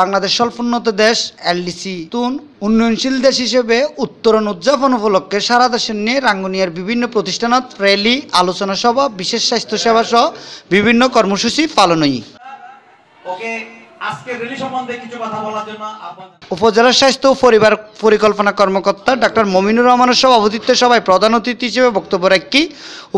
বাংলাদেশ স্বল্পোন্নত দেশ এলডিসি তুন উন্নয়নশীল দেশ হিসেবে উত্তরণ উদযাপন উপলক্ষে সারা দেশের নিয়ে রাঙ্গুনিয়ার বিভিন্ন প্রতিষ্ঠানত র্যালি আলোচনা সভা বিশেষ স্বাস্থ্যসেবা সহ বিভিন্ন কর্মসূচি পালনই ওকে উপজেলা স্বাস্থ্য পরিবার পরিকল্পনা কর্মকর্তা ডাক্তার মমিনুর রহমানের সভাপতিত্বে সভায় প্রধান অতিথি হিসেবে বক্তব্য রাখি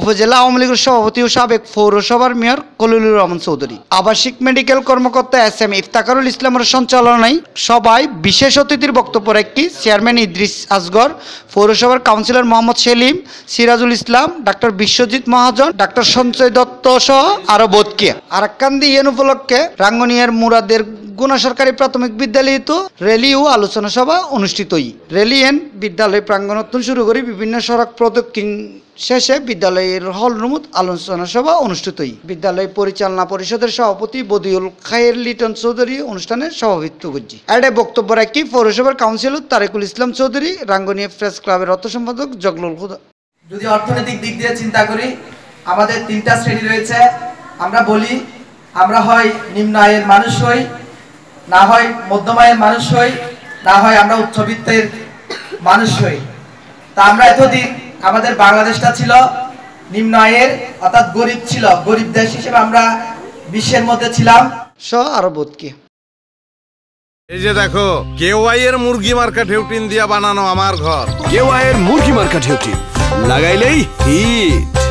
উপজেলা আওয়ামী লীগের সভাপতি ও সাবেক পৌরসভার মেয়র কলিলুর রহমান চৌধুরী আবাসিক মেডিকেল কর্মকর্তা এস এম ইফতাকারুল ইসলামের সঞ্চালনায় সবাই বিশেষ অতিথির বক্তব্য রাখি চেয়ারম্যান ইদ্রিস আসগর পৌরসভার councillor Mohammad Selim Sirajul Islam doctor Biswajit Mahajan doctor Sanjay Dutta সহ আরো বোধকে আরাকান্দি ইয়েন উপলক্ষে রাঙ্গনিয়ার মুরাদ আমাদের গুনা সরকারি প্রাথমিক বিদ্যালয়ে তো র্যালি ও আলোচনা সভা অনুষ্ঠিতই রেলিয়েন বিদ্যালয় প্রাঙ্গণত্বন শুরু করে বিভিন্ন সড়ক প্রদক্ষিণ শেষে বিদ্যালয়ের হল রুমুত আলোচনা সভা অনুষ্ঠিতই বিদ্যালয় পরিচালনা পরিষদের সভাপতি বদিউল খায়ের লিটন চৌধুরী অনুষ্ঠানে সভাপতিত্ব করছি এডে বক্তব্য রাখি পৌরসভার কাউন্সিলর তারেকুল ইসলাম চৌধুরী রাঙ্গনিয়া প্রেস ক্লাবের অর্থ সম্পাদক জগলুল হুদা যদি অর্থনৈতিক দিক দিয়ে চিন্তা করি আমাদের তিনটা শ্রেণী রয়েছে আমরা বলি আমরা হয় নিম্ন আয়ের মানুষ হই না হয় মধ্যম আয়ের মানুষ হই না হয় আমরা উচ্চবিত্তের মানুষ হই তা আমরা এতদিন আমাদের বাংলাদেশটা ছিল নিম্ন আয়ের অর্থাৎ গরিব ছিল গরিব দেশ হিসেবে আমরা বিশ্বের মধ্যে ছিলাম স আরবত কি এই যে দেখো কেওয়াই এর মুরগি মার্কা ঢেউটিন দিয়া বানানো আমার ঘর কেওয়াই এর মুরগি মার্কা ঢেউটিন লাগাইলেই হিট